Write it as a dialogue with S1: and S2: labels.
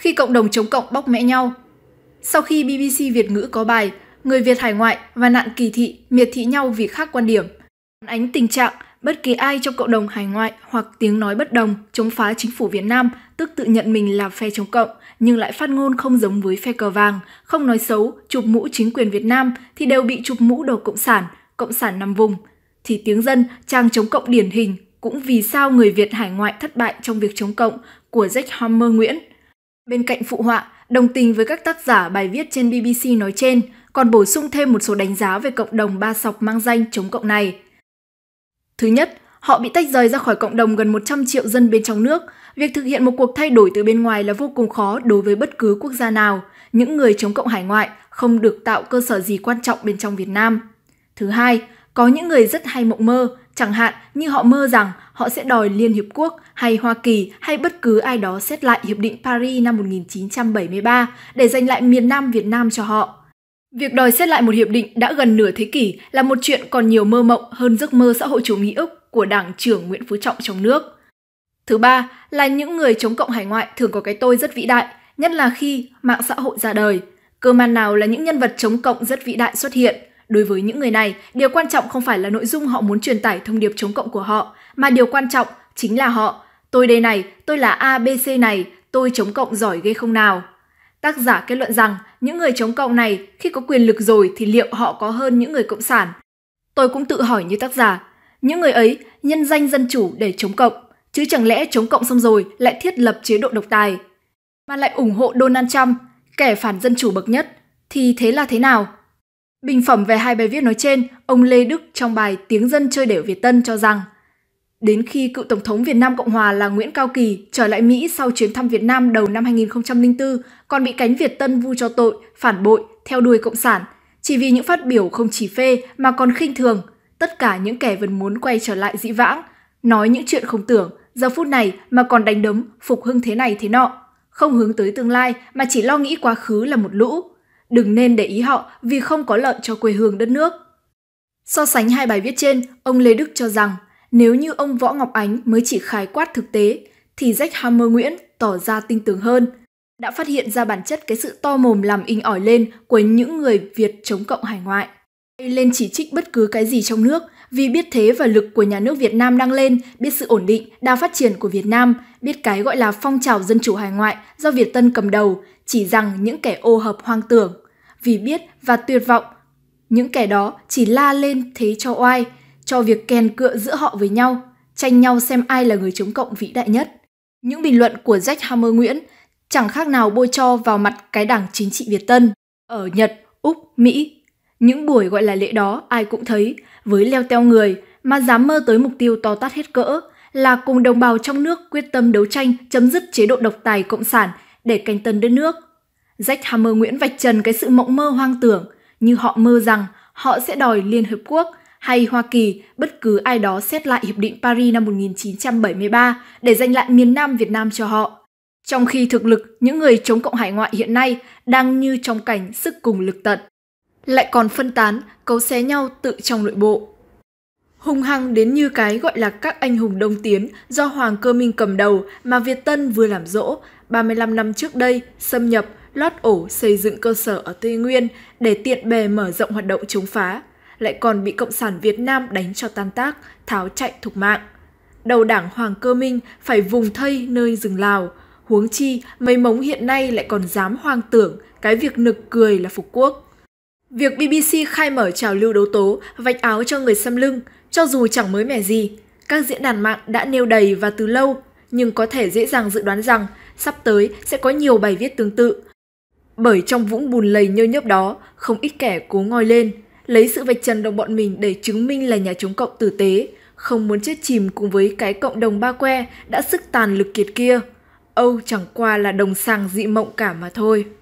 S1: khi cộng đồng chống cộng bóc mẽ nhau. Sau khi BBC Việt ngữ có bài Người Việt hải ngoại và nạn kỳ thị miệt thị nhau vì khác quan điểm, phản ánh tình trạng bất kỳ ai trong cộng đồng hải ngoại hoặc tiếng nói bất đồng chống phá chính phủ Việt Nam, tức tự nhận mình là phe chống cộng nhưng lại phát ngôn không giống với phe cờ vàng, không nói xấu, chụp mũ chính quyền Việt Nam thì đều bị chụp mũ đồ cộng sản, cộng sản nằm vùng. Thì tiếng dân trang chống cộng điển hình cũng vì sao người Việt hải ngoại thất bại trong việc chống cộng của Jack homer Nguyễn Bên cạnh phụ họa, đồng tình với các tác giả bài viết trên BBC nói trên, còn bổ sung thêm một số đánh giá về cộng đồng ba sọc mang danh chống cộng này. Thứ nhất, họ bị tách rời ra khỏi cộng đồng gần 100 triệu dân bên trong nước. Việc thực hiện một cuộc thay đổi từ bên ngoài là vô cùng khó đối với bất cứ quốc gia nào. Những người chống cộng hải ngoại không được tạo cơ sở gì quan trọng bên trong Việt Nam. Thứ hai, có những người rất hay mộng mơ, Chẳng hạn như họ mơ rằng họ sẽ đòi Liên Hiệp Quốc hay Hoa Kỳ hay bất cứ ai đó xét lại Hiệp định Paris năm 1973 để giành lại miền Nam Việt Nam cho họ. Việc đòi xét lại một hiệp định đã gần nửa thế kỷ là một chuyện còn nhiều mơ mộng hơn giấc mơ xã hội chủ nghĩa Úc của Đảng trưởng Nguyễn Phú Trọng trong nước. Thứ ba là những người chống cộng hải ngoại thường có cái tôi rất vĩ đại, nhất là khi mạng xã hội ra đời. Cơ man nào là những nhân vật chống cộng rất vĩ đại xuất hiện – Đối với những người này, điều quan trọng không phải là nội dung họ muốn truyền tải thông điệp chống cộng của họ, mà điều quan trọng chính là họ. Tôi đây này, tôi là ABC này, tôi chống cộng giỏi ghê không nào. Tác giả kết luận rằng những người chống cộng này khi có quyền lực rồi thì liệu họ có hơn những người cộng sản? Tôi cũng tự hỏi như tác giả, những người ấy nhân danh dân chủ để chống cộng, chứ chẳng lẽ chống cộng xong rồi lại thiết lập chế độ độc tài, mà lại ủng hộ Donald Trump, kẻ phản dân chủ bậc nhất, thì thế là thế nào? Bình phẩm về hai bài viết nói trên, ông Lê Đức trong bài Tiếng dân chơi đểu Việt Tân cho rằng Đến khi cựu Tổng thống Việt Nam Cộng Hòa là Nguyễn Cao Kỳ trở lại Mỹ sau chuyến thăm Việt Nam đầu năm 2004, còn bị cánh Việt Tân vu cho tội, phản bội, theo đuôi Cộng sản, chỉ vì những phát biểu không chỉ phê mà còn khinh thường, tất cả những kẻ vẫn muốn quay trở lại dĩ vãng, nói những chuyện không tưởng, giờ phút này mà còn đánh đấm, phục hưng thế này thế nọ, không hướng tới tương lai mà chỉ lo nghĩ quá khứ là một lũ. Đừng nên để ý họ vì không có lợi cho quê hương đất nước. So sánh hai bài viết trên, ông Lê Đức cho rằng nếu như ông Võ Ngọc Ánh mới chỉ khái quát thực tế, thì Jack Hammer Nguyễn tỏ ra tinh tường hơn, đã phát hiện ra bản chất cái sự to mồm làm inh ỏi lên của những người Việt chống cộng hải ngoại. Lên chỉ trích bất cứ cái gì trong nước, vì biết thế và lực của nhà nước Việt Nam đang lên, biết sự ổn định, đa phát triển của Việt Nam, biết cái gọi là phong trào dân chủ hải ngoại do Việt Tân cầm đầu, chỉ rằng những kẻ ô hợp hoang tưởng, vì biết và tuyệt vọng. Những kẻ đó chỉ la lên thế cho oai, cho việc kèn cựa giữa họ với nhau, tranh nhau xem ai là người chống cộng vĩ đại nhất. Những bình luận của Jack Hammer Nguyễn chẳng khác nào bôi cho vào mặt cái đảng chính trị Việt Tân ở Nhật, Úc, Mỹ. Những buổi gọi là lễ đó ai cũng thấy, với leo teo người mà dám mơ tới mục tiêu to tát hết cỡ là cùng đồng bào trong nước quyết tâm đấu tranh chấm dứt chế độ độc tài cộng sản để canh tân đất nước. Jack Hammer Nguyễn vạch trần cái sự mộng mơ hoang tưởng như họ mơ rằng họ sẽ đòi Liên Hợp Quốc hay Hoa Kỳ bất cứ ai đó xét lại Hiệp định Paris năm 1973 để giành lại miền Nam Việt Nam cho họ. Trong khi thực lực những người chống cộng hải ngoại hiện nay đang như trong cảnh sức cùng lực tận. Lại còn phân tán, cấu xé nhau tự trong nội bộ. hùng hăng đến như cái gọi là các anh hùng đông tiến do Hoàng Cơ Minh cầm đầu mà Việt Tân vừa làm dỗ 35 năm trước đây xâm nhập lót ổ xây dựng cơ sở ở Tây Nguyên để tiện bề mở rộng hoạt động chống phá, lại còn bị Cộng sản Việt Nam đánh cho tan tác, tháo chạy thục mạng. Đầu đảng Hoàng Cơ Minh phải vùng thây nơi rừng Lào, huống chi mấy mống hiện nay lại còn dám hoang tưởng cái việc nực cười là phục quốc. Việc BBC khai mở trào lưu đấu tố, vạch áo cho người xâm lưng, cho dù chẳng mới mẻ gì, các diễn đàn mạng đã nêu đầy và từ lâu, nhưng có thể dễ dàng dự đoán rằng sắp tới sẽ có nhiều bài viết tương tự bởi trong vũng bùn lầy nhơ nhớp đó không ít kẻ cố ngoi lên, lấy sự vạch trần đồng bọn mình để chứng minh là nhà chống cộng tử tế, không muốn chết chìm cùng với cái cộng đồng ba que đã sức tàn lực kiệt kia. Âu chẳng qua là đồng sàng dị mộng cả mà thôi.